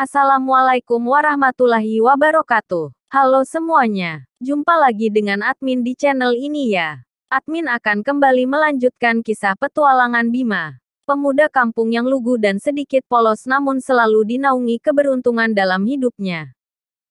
Assalamualaikum warahmatullahi wabarakatuh. Halo semuanya. Jumpa lagi dengan admin di channel ini ya. Admin akan kembali melanjutkan kisah petualangan Bima. Pemuda kampung yang lugu dan sedikit polos namun selalu dinaungi keberuntungan dalam hidupnya.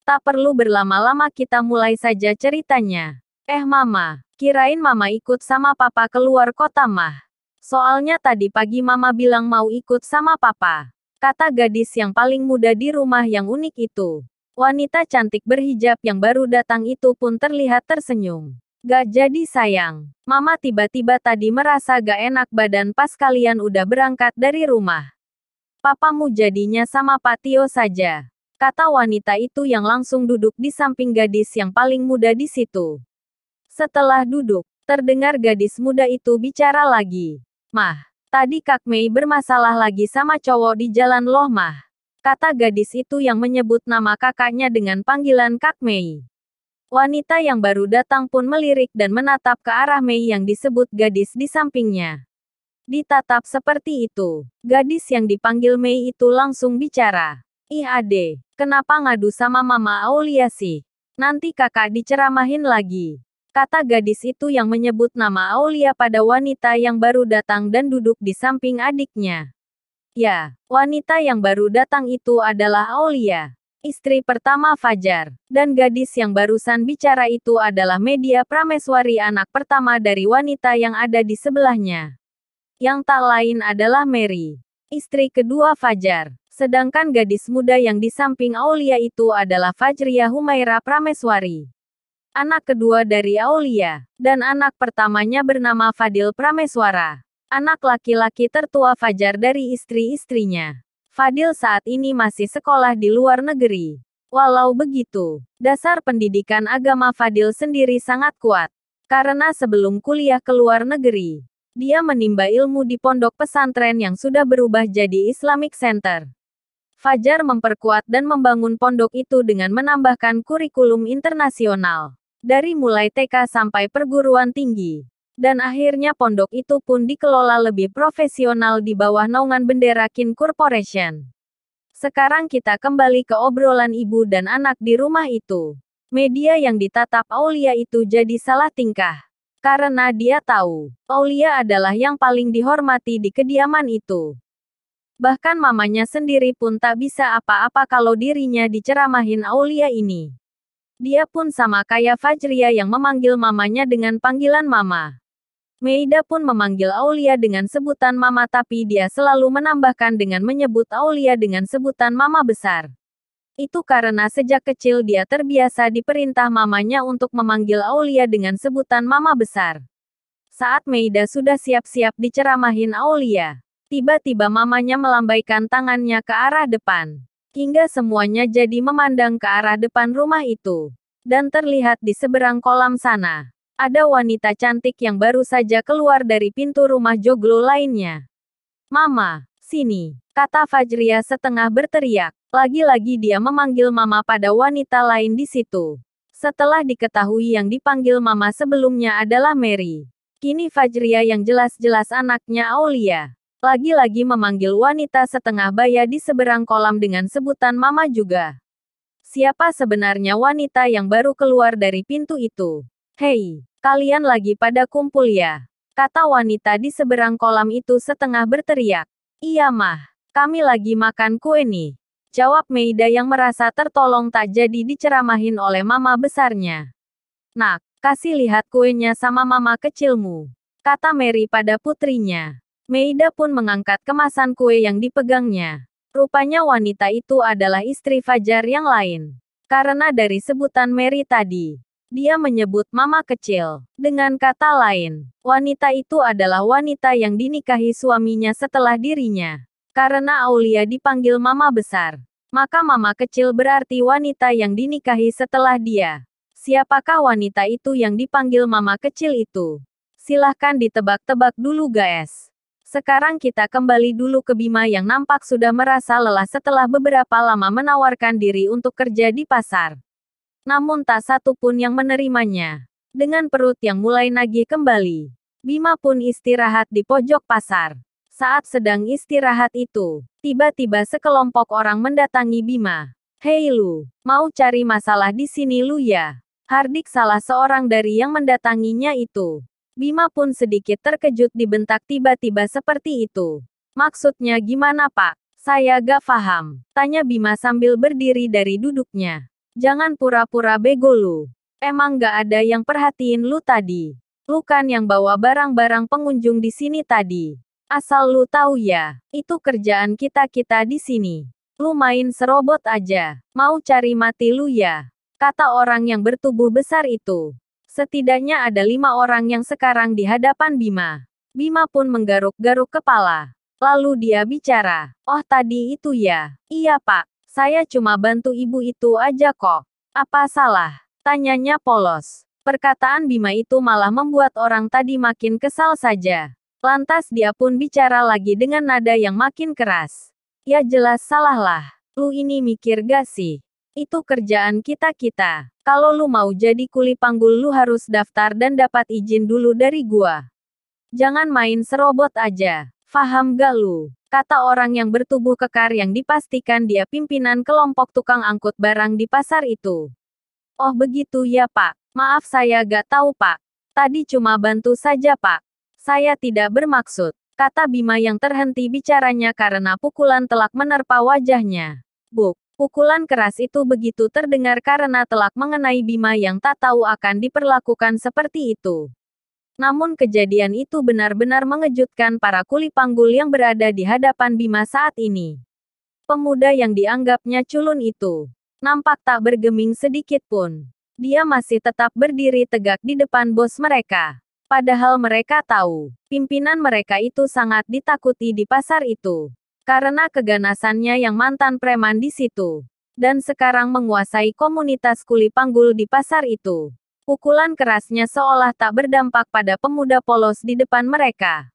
Tak perlu berlama-lama kita mulai saja ceritanya. Eh mama, kirain mama ikut sama papa keluar kota mah. Soalnya tadi pagi mama bilang mau ikut sama papa kata gadis yang paling muda di rumah yang unik itu. Wanita cantik berhijab yang baru datang itu pun terlihat tersenyum. Gak jadi sayang. Mama tiba-tiba tadi merasa gak enak badan pas kalian udah berangkat dari rumah. Papamu jadinya sama patio saja. Kata wanita itu yang langsung duduk di samping gadis yang paling muda di situ. Setelah duduk, terdengar gadis muda itu bicara lagi. Mah, Tadi Kak Mei bermasalah lagi sama cowok di jalan loh mah. Kata gadis itu yang menyebut nama kakaknya dengan panggilan Kak Mei. Wanita yang baru datang pun melirik dan menatap ke arah Mei yang disebut gadis di sampingnya. Ditatap seperti itu, gadis yang dipanggil Mei itu langsung bicara. Ih ade, kenapa ngadu sama Mama Aulia sih? Nanti kakak diceramahin lagi kata gadis itu yang menyebut nama Aulia pada wanita yang baru datang dan duduk di samping adiknya. Ya, wanita yang baru datang itu adalah Aulia, istri pertama Fajar, dan gadis yang barusan bicara itu adalah Media Prameswari anak pertama dari wanita yang ada di sebelahnya. Yang tak lain adalah Mary, istri kedua Fajar, sedangkan gadis muda yang di samping Aulia itu adalah Fajria Humaira Prameswari anak kedua dari Aulia, dan anak pertamanya bernama Fadil Prameswara, anak laki-laki tertua Fajar dari istri-istrinya. Fadil saat ini masih sekolah di luar negeri. Walau begitu, dasar pendidikan agama Fadil sendiri sangat kuat. Karena sebelum kuliah ke luar negeri, dia menimba ilmu di pondok pesantren yang sudah berubah jadi Islamic Center. Fajar memperkuat dan membangun pondok itu dengan menambahkan kurikulum internasional dari mulai TK sampai perguruan tinggi. Dan akhirnya pondok itu pun dikelola lebih profesional di bawah naungan bendera Kin Corporation. Sekarang kita kembali ke obrolan ibu dan anak di rumah itu. Media yang ditatap Aulia itu jadi salah tingkah. Karena dia tahu, Aulia adalah yang paling dihormati di kediaman itu. Bahkan mamanya sendiri pun tak bisa apa-apa kalau dirinya diceramahin Aulia ini. Dia pun sama kayak Fajria yang memanggil mamanya dengan panggilan mama. Meida pun memanggil Aulia dengan sebutan mama tapi dia selalu menambahkan dengan menyebut Aulia dengan sebutan mama besar. Itu karena sejak kecil dia terbiasa diperintah mamanya untuk memanggil Aulia dengan sebutan mama besar. Saat Meida sudah siap-siap diceramahin Aulia, tiba-tiba mamanya melambaikan tangannya ke arah depan. Hingga semuanya jadi memandang ke arah depan rumah itu. Dan terlihat di seberang kolam sana. Ada wanita cantik yang baru saja keluar dari pintu rumah joglo lainnya. Mama, sini, kata Fajria setengah berteriak. Lagi-lagi dia memanggil mama pada wanita lain di situ. Setelah diketahui yang dipanggil mama sebelumnya adalah Mary. Kini Fajria yang jelas-jelas anaknya Aulia. Lagi-lagi memanggil wanita setengah baya di seberang kolam dengan sebutan Mama juga. Siapa sebenarnya wanita yang baru keluar dari pintu itu? Hei, kalian lagi pada kumpul ya? Kata wanita di seberang kolam itu setengah berteriak. Iya mah, kami lagi makan kue nih. Jawab Meida yang merasa tertolong tak jadi diceramahin oleh mama besarnya. Nak, kasih lihat kuenya sama mama kecilmu. Kata Mary pada putrinya. Meida pun mengangkat kemasan kue yang dipegangnya. Rupanya wanita itu adalah istri Fajar yang lain. Karena dari sebutan Mary tadi, dia menyebut mama kecil. Dengan kata lain, wanita itu adalah wanita yang dinikahi suaminya setelah dirinya. Karena Aulia dipanggil mama besar, maka mama kecil berarti wanita yang dinikahi setelah dia. Siapakah wanita itu yang dipanggil mama kecil itu? Silahkan ditebak-tebak dulu guys. Sekarang kita kembali dulu ke Bima yang nampak sudah merasa lelah setelah beberapa lama menawarkan diri untuk kerja di pasar. Namun tak satu pun yang menerimanya. Dengan perut yang mulai nagih kembali, Bima pun istirahat di pojok pasar. Saat sedang istirahat itu, tiba-tiba sekelompok orang mendatangi Bima. Hei lu, mau cari masalah di sini lu ya? Hardik salah seorang dari yang mendatanginya itu. Bima pun sedikit terkejut dibentak tiba-tiba seperti itu. Maksudnya gimana pak? Saya gak paham. Tanya Bima sambil berdiri dari duduknya. Jangan pura-pura bego lu. Emang gak ada yang perhatiin lu tadi. Lu kan yang bawa barang-barang pengunjung di sini tadi. Asal lu tahu ya, itu kerjaan kita-kita di sini. Lu main serobot aja. Mau cari mati lu ya. Kata orang yang bertubuh besar itu. Setidaknya ada lima orang yang sekarang di hadapan Bima. Bima pun menggaruk-garuk kepala. Lalu dia bicara, oh tadi itu ya. Iya pak, saya cuma bantu ibu itu aja kok. Apa salah? Tanyanya polos. Perkataan Bima itu malah membuat orang tadi makin kesal saja. Lantas dia pun bicara lagi dengan nada yang makin keras. Ya jelas salahlah. Lu ini mikir gak sih? Itu kerjaan kita-kita. Kalau lu mau jadi kuli panggul lu harus daftar dan dapat izin dulu dari gua. Jangan main serobot aja. Faham gak lu? Kata orang yang bertubuh kekar yang dipastikan dia pimpinan kelompok tukang angkut barang di pasar itu. Oh begitu ya pak. Maaf saya gak tahu pak. Tadi cuma bantu saja pak. Saya tidak bermaksud. Kata Bima yang terhenti bicaranya karena pukulan telak menerpa wajahnya. Buk, Pukulan keras itu begitu terdengar karena telak mengenai Bima yang tak tahu akan diperlakukan seperti itu. Namun kejadian itu benar-benar mengejutkan para kuli panggul yang berada di hadapan Bima saat ini. Pemuda yang dianggapnya culun itu nampak tak bergeming sedikit pun. Dia masih tetap berdiri tegak di depan bos mereka. Padahal mereka tahu, pimpinan mereka itu sangat ditakuti di pasar itu karena keganasannya yang mantan preman di situ. Dan sekarang menguasai komunitas kuli panggul di pasar itu. Pukulan kerasnya seolah tak berdampak pada pemuda polos di depan mereka.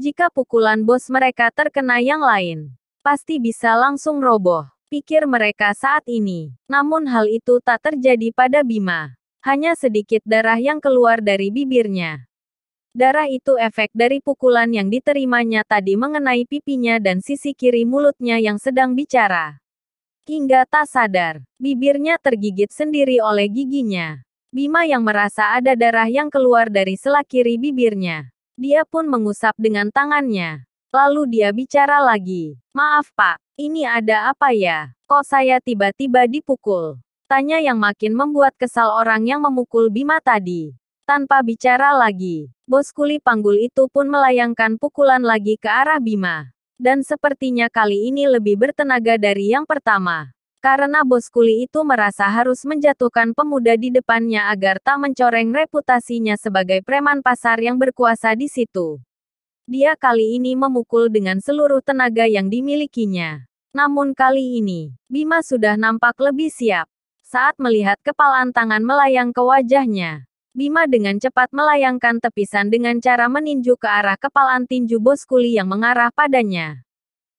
Jika pukulan bos mereka terkena yang lain, pasti bisa langsung roboh, pikir mereka saat ini. Namun hal itu tak terjadi pada Bima. Hanya sedikit darah yang keluar dari bibirnya. Darah itu efek dari pukulan yang diterimanya tadi mengenai pipinya dan sisi kiri mulutnya yang sedang bicara. Hingga tak sadar, bibirnya tergigit sendiri oleh giginya. Bima yang merasa ada darah yang keluar dari sela kiri bibirnya. Dia pun mengusap dengan tangannya. Lalu dia bicara lagi. Maaf pak, ini ada apa ya? Kok saya tiba-tiba dipukul? Tanya yang makin membuat kesal orang yang memukul Bima tadi. Tanpa bicara lagi, bos kuli panggul itu pun melayangkan pukulan lagi ke arah Bima. Dan sepertinya kali ini lebih bertenaga dari yang pertama. Karena bos kuli itu merasa harus menjatuhkan pemuda di depannya agar tak mencoreng reputasinya sebagai preman pasar yang berkuasa di situ. Dia kali ini memukul dengan seluruh tenaga yang dimilikinya. Namun kali ini, Bima sudah nampak lebih siap. Saat melihat kepalan tangan melayang ke wajahnya, Bima dengan cepat melayangkan tepisan dengan cara meninju ke arah kepalan tinju bos kuli yang mengarah padanya.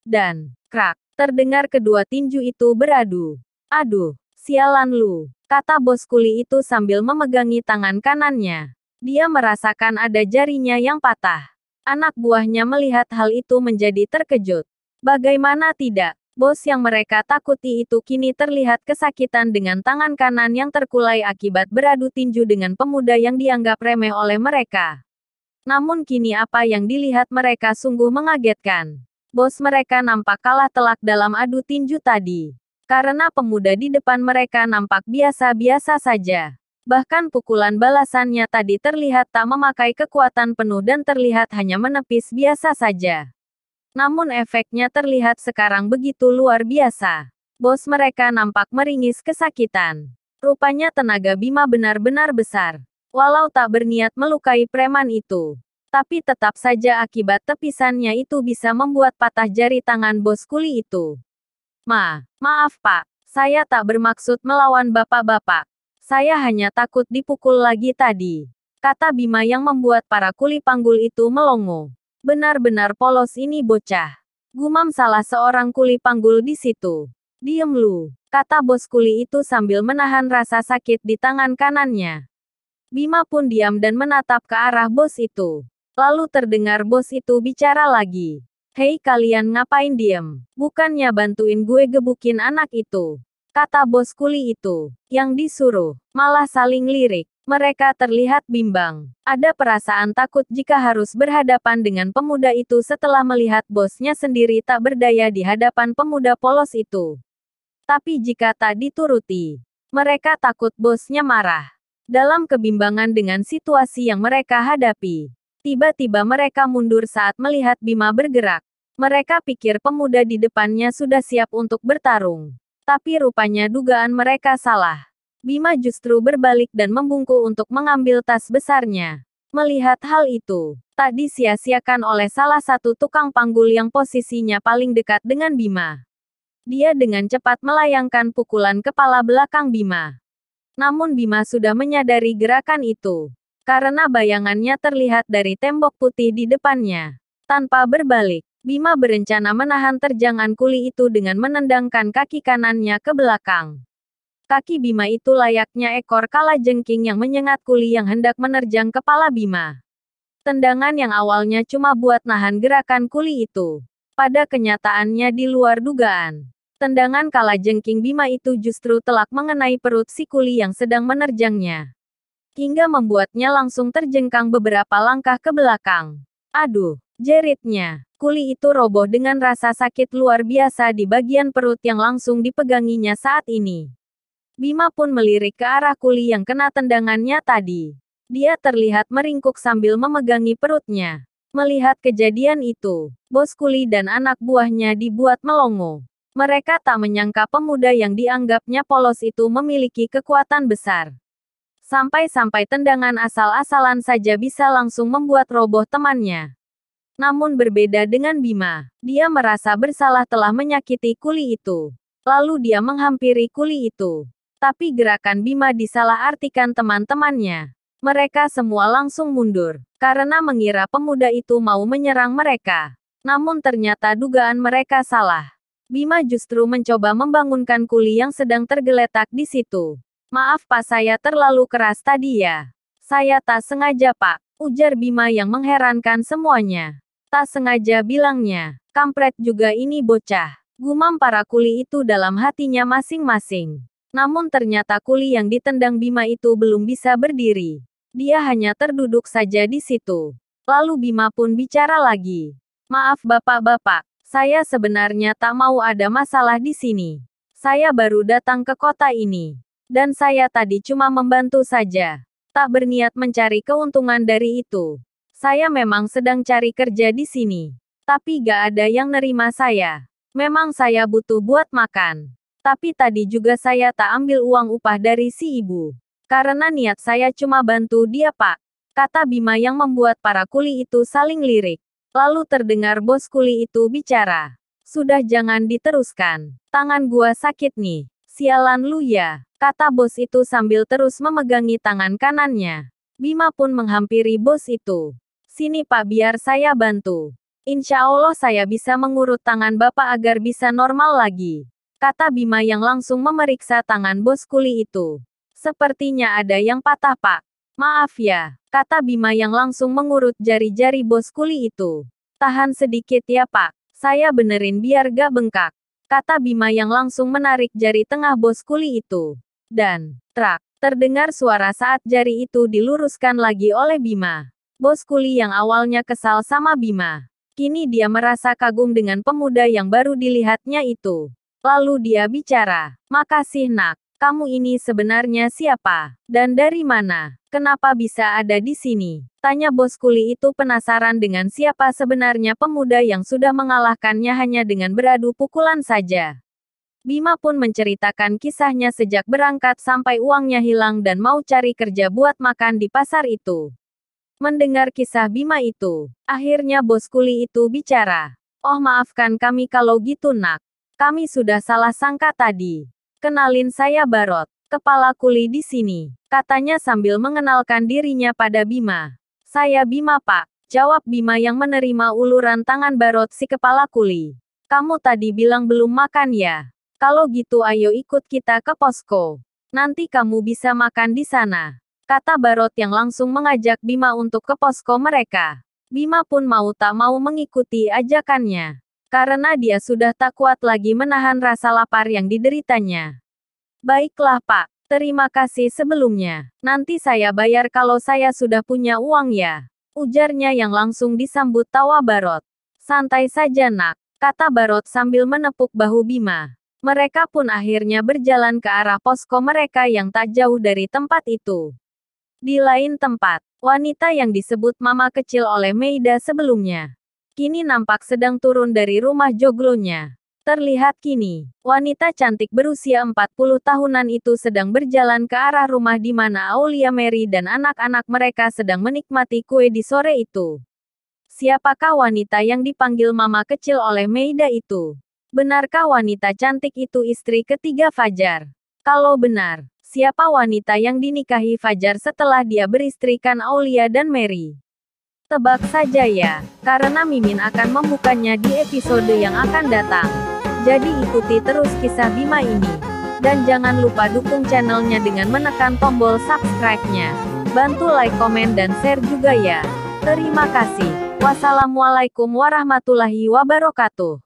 Dan, krak, terdengar kedua tinju itu beradu. Aduh, sialan lu, kata bos kuli itu sambil memegangi tangan kanannya. Dia merasakan ada jarinya yang patah. Anak buahnya melihat hal itu menjadi terkejut. Bagaimana tidak, Bos yang mereka takuti itu kini terlihat kesakitan dengan tangan kanan yang terkulai akibat beradu tinju dengan pemuda yang dianggap remeh oleh mereka. Namun kini apa yang dilihat mereka sungguh mengagetkan. Bos mereka nampak kalah telak dalam adu tinju tadi. Karena pemuda di depan mereka nampak biasa-biasa saja. Bahkan pukulan balasannya tadi terlihat tak memakai kekuatan penuh dan terlihat hanya menepis biasa saja. Namun efeknya terlihat sekarang begitu luar biasa. Bos mereka nampak meringis kesakitan. Rupanya tenaga Bima benar-benar besar. Walau tak berniat melukai preman itu, tapi tetap saja akibat tepisannya itu bisa membuat patah jari tangan bos kuli itu. Ma, maaf pak, saya tak bermaksud melawan bapak-bapak. Saya hanya takut dipukul lagi tadi. Kata Bima yang membuat para kuli panggul itu melongo. Benar-benar polos ini bocah. Gumam salah seorang kuli panggul di situ. Diem lu, kata bos kuli itu sambil menahan rasa sakit di tangan kanannya. Bima pun diam dan menatap ke arah bos itu. Lalu terdengar bos itu bicara lagi. Hei kalian ngapain diem? Bukannya bantuin gue gebukin anak itu. Kata bos kuli itu, yang disuruh, malah saling lirik. Mereka terlihat bimbang. Ada perasaan takut jika harus berhadapan dengan pemuda itu setelah melihat bosnya sendiri tak berdaya di hadapan pemuda polos itu. Tapi jika tak dituruti, mereka takut bosnya marah. Dalam kebimbangan dengan situasi yang mereka hadapi, tiba-tiba mereka mundur saat melihat Bima bergerak. Mereka pikir pemuda di depannya sudah siap untuk bertarung. Tapi rupanya dugaan mereka salah. Bima justru berbalik dan membungkuk untuk mengambil tas besarnya. Melihat hal itu, tak disia-siakan oleh salah satu tukang panggul yang posisinya paling dekat dengan Bima. Dia dengan cepat melayangkan pukulan kepala belakang Bima. Namun Bima sudah menyadari gerakan itu, karena bayangannya terlihat dari tembok putih di depannya. Tanpa berbalik, Bima berencana menahan terjangan kuli itu dengan menendangkan kaki kanannya ke belakang. Kaki Bima itu layaknya ekor kala jengking yang menyengat kuli yang hendak menerjang kepala Bima. Tendangan yang awalnya cuma buat nahan gerakan kuli itu. Pada kenyataannya di luar dugaan. Tendangan kala jengking Bima itu justru telak mengenai perut si kuli yang sedang menerjangnya. Hingga membuatnya langsung terjengkang beberapa langkah ke belakang. Aduh, jeritnya. Kuli itu roboh dengan rasa sakit luar biasa di bagian perut yang langsung dipeganginya saat ini. Bima pun melirik ke arah kuli yang kena tendangannya tadi. Dia terlihat meringkuk sambil memegangi perutnya. Melihat kejadian itu, bos kuli dan anak buahnya dibuat melongo. Mereka tak menyangka pemuda yang dianggapnya polos itu memiliki kekuatan besar. Sampai-sampai tendangan asal-asalan saja bisa langsung membuat roboh temannya. Namun berbeda dengan Bima, dia merasa bersalah telah menyakiti kuli itu. Lalu dia menghampiri kuli itu tapi gerakan Bima disalahartikan teman-temannya. Mereka semua langsung mundur, karena mengira pemuda itu mau menyerang mereka. Namun ternyata dugaan mereka salah. Bima justru mencoba membangunkan kuli yang sedang tergeletak di situ. Maaf pak saya terlalu keras tadi ya. Saya tak sengaja pak, ujar Bima yang mengherankan semuanya. Tak sengaja bilangnya, kampret juga ini bocah. Gumam para kuli itu dalam hatinya masing-masing. Namun ternyata kuli yang ditendang Bima itu belum bisa berdiri. Dia hanya terduduk saja di situ. Lalu Bima pun bicara lagi. Maaf bapak-bapak, saya sebenarnya tak mau ada masalah di sini. Saya baru datang ke kota ini. Dan saya tadi cuma membantu saja. Tak berniat mencari keuntungan dari itu. Saya memang sedang cari kerja di sini. Tapi gak ada yang nerima saya. Memang saya butuh buat makan. Tapi tadi juga saya tak ambil uang upah dari si ibu. Karena niat saya cuma bantu dia pak. Kata Bima yang membuat para kuli itu saling lirik. Lalu terdengar bos kuli itu bicara. Sudah jangan diteruskan. Tangan gua sakit nih. Sialan lu ya. Kata bos itu sambil terus memegangi tangan kanannya. Bima pun menghampiri bos itu. Sini pak biar saya bantu. Insya Allah saya bisa mengurut tangan bapak agar bisa normal lagi kata Bima yang langsung memeriksa tangan bos kuli itu. Sepertinya ada yang patah pak. Maaf ya, kata Bima yang langsung mengurut jari-jari bos kuli itu. Tahan sedikit ya pak, saya benerin biar gak bengkak. Kata Bima yang langsung menarik jari tengah bos kuli itu. Dan, trak, terdengar suara saat jari itu diluruskan lagi oleh Bima. Bos kuli yang awalnya kesal sama Bima. Kini dia merasa kagum dengan pemuda yang baru dilihatnya itu. Lalu dia bicara, makasih nak, kamu ini sebenarnya siapa? Dan dari mana? Kenapa bisa ada di sini? Tanya bos kuli itu penasaran dengan siapa sebenarnya pemuda yang sudah mengalahkannya hanya dengan beradu pukulan saja. Bima pun menceritakan kisahnya sejak berangkat sampai uangnya hilang dan mau cari kerja buat makan di pasar itu. Mendengar kisah Bima itu, akhirnya bos kuli itu bicara. Oh maafkan kami kalau gitu nak. Kami sudah salah sangka tadi. Kenalin saya Barot, kepala kuli di sini. Katanya sambil mengenalkan dirinya pada Bima. Saya Bima Pak, jawab Bima yang menerima uluran tangan Barot si kepala kuli. Kamu tadi bilang belum makan ya? Kalau gitu ayo ikut kita ke posko. Nanti kamu bisa makan di sana. Kata Barot yang langsung mengajak Bima untuk ke posko mereka. Bima pun mau tak mau mengikuti ajakannya karena dia sudah tak kuat lagi menahan rasa lapar yang dideritanya. Baiklah Pak, terima kasih sebelumnya. Nanti saya bayar kalau saya sudah punya uang ya. Ujarnya yang langsung disambut tawa Barot. Santai saja nak, kata Barot sambil menepuk bahu Bima. Mereka pun akhirnya berjalan ke arah posko mereka yang tak jauh dari tempat itu. Di lain tempat, wanita yang disebut mama kecil oleh Meida sebelumnya, Kini nampak sedang turun dari rumah joglonya. Terlihat kini, wanita cantik berusia 40 tahunan itu sedang berjalan ke arah rumah di mana Aulia Mary dan anak-anak mereka sedang menikmati kue di sore itu. Siapakah wanita yang dipanggil mama kecil oleh Meida itu? Benarkah wanita cantik itu istri ketiga Fajar? Kalau benar, siapa wanita yang dinikahi Fajar setelah dia beristrikan Aulia dan Mary? tebak saja ya, karena Mimin akan membukanya di episode yang akan datang. Jadi ikuti terus kisah Bima ini. Dan jangan lupa dukung channelnya dengan menekan tombol subscribe-nya. Bantu like, komen, dan share juga ya. Terima kasih. Wassalamualaikum warahmatullahi wabarakatuh.